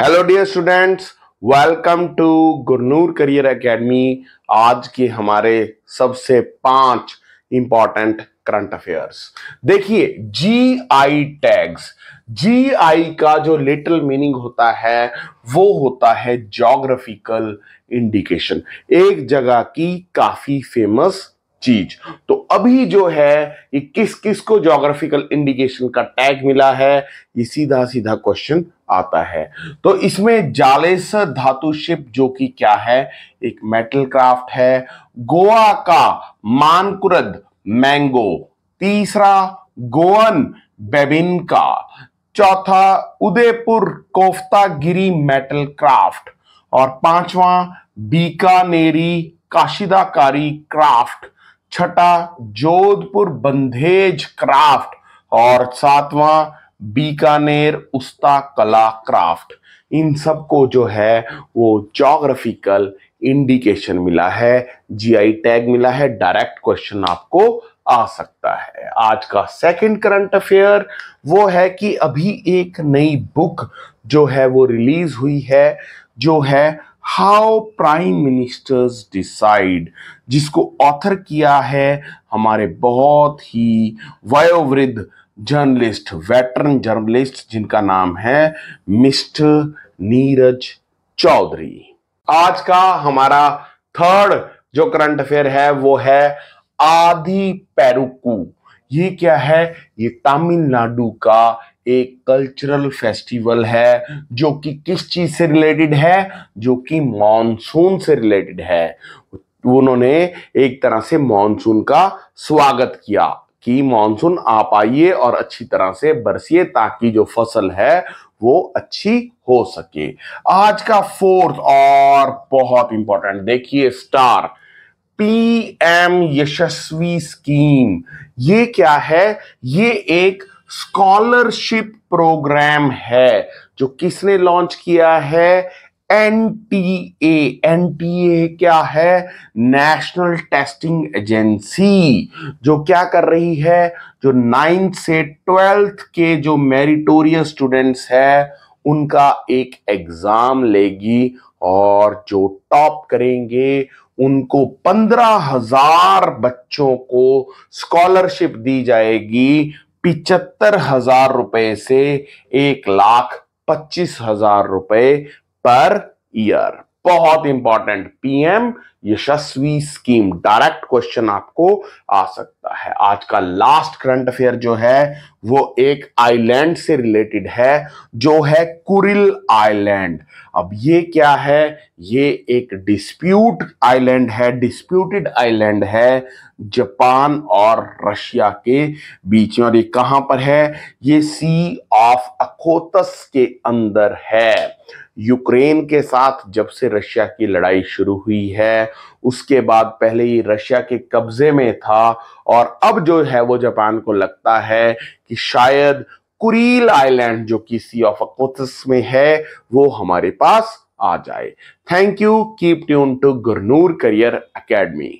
hello dear students welcome to Gurnoor career academy आज के हमारे सबसे पांच इंपॉर्टेंट करंट अफेयर्स देखिए जी आई टैग्स जी आई का जो लिटिल मीनिंग होता है वो होता है जोग्राफिकल इंडिकेशन एक जगह की काफी फेमस चीज तो अभी जो है ये किस किस को जोग्राफिकल इंडिकेशन का टैग मिला है ये सीधा सीधा क्वेश्चन आता है तो इसमें जालेस धातु शिप जो कि क्या है एक मेटल क्राफ्ट है गोवा का मानकुरद मैंगो तीसरा गोवन बेबिन का चौथा उदयपुर कोफ्ता गिरी मेटल क्राफ्ट और पांचवा बीकानेरी काशिदाकारी क्राफ्ट छठा जोधपुर बंधेज क्राफ्ट और सातवां बीकानेर उस्ता कला क्राफ्ट इन सबको जो है वो जोग्राफिकल इंडिकेशन मिला है जीआई टैग मिला है डायरेक्ट क्वेश्चन आपको आ सकता है आज का सेकंड करंट अफेयर वो है कि अभी एक नई बुक जो है वो रिलीज हुई है जो है हाउ प्राइम मिनिस्टर्स डिसाइड जिसको ऑथर किया है हमारे बहुत ही वयोवृद्ध जर्नलिस्ट वेटरन जर्नलिस्ट जिनका नाम है मिस्टर नीरज चौधरी आज का हमारा थर्ड जो करंट अफेयर है वो है आदि पेरुकू ये क्या है ये तमिलनाडु का एक कल्चरल फेस्टिवल है जो कि किस चीज से रिलेटेड है जो कि मानसून से रिलेटेड है उन्होंने एक तरह से मानसून का स्वागत किया कि मानसून आप आइए और अच्छी तरह से बरसिए ताकि जो फसल है वो अच्छी हो सके आज का फोर्थ और बहुत इंपॉर्टेंट देखिए स्टार पीएम यशस्वी स्कीम ये क्या है ये एक स्कॉलरशिप प्रोग्राम है जो किसने लॉन्च किया है N N T A T A क्या है नेशनल टेस्टिंग एजेंसी जो क्या कर रही है जो नाइन्थ से ट्वेल्थ के जो मेरिटोरियस स्टूडेंट्स है उनका एक एग्जाम लेगी और जो टॉप करेंगे उनको पंद्रह हजार बच्चों को स्कॉलरशिप दी जाएगी पिचहत्तर हजार रुपए से एक लाख पच्चीस हजार रुपए पर ईयर बहुत important PM Yashasvi scheme direct question आपको आ सकता सकता है आज का लास्ट करंट अफेयर जो है वो एक आइलैंड से रिलेटेड है जो है कुरिल आइलैंड अब ये क्या है ये एक डिस्प्यूट आइलैंड है डिस्प्यूटेड आइलैंड है जापान और रशिया के बीच में और ये कहां पर है ये सी ऑफ अकोतस के अंदर है यूक्रेन के साथ जब से रशिया की लड़ाई शुरू हुई है उसके बाद पहले ये रशिया के कब्जे में था और अब जो है वो जापान को लगता है कि शायद कुरील आइलैंड जो कि सी ऑफ अकोथस में है वो हमारे पास आ जाए thank you keep tune to Gurnoor career academy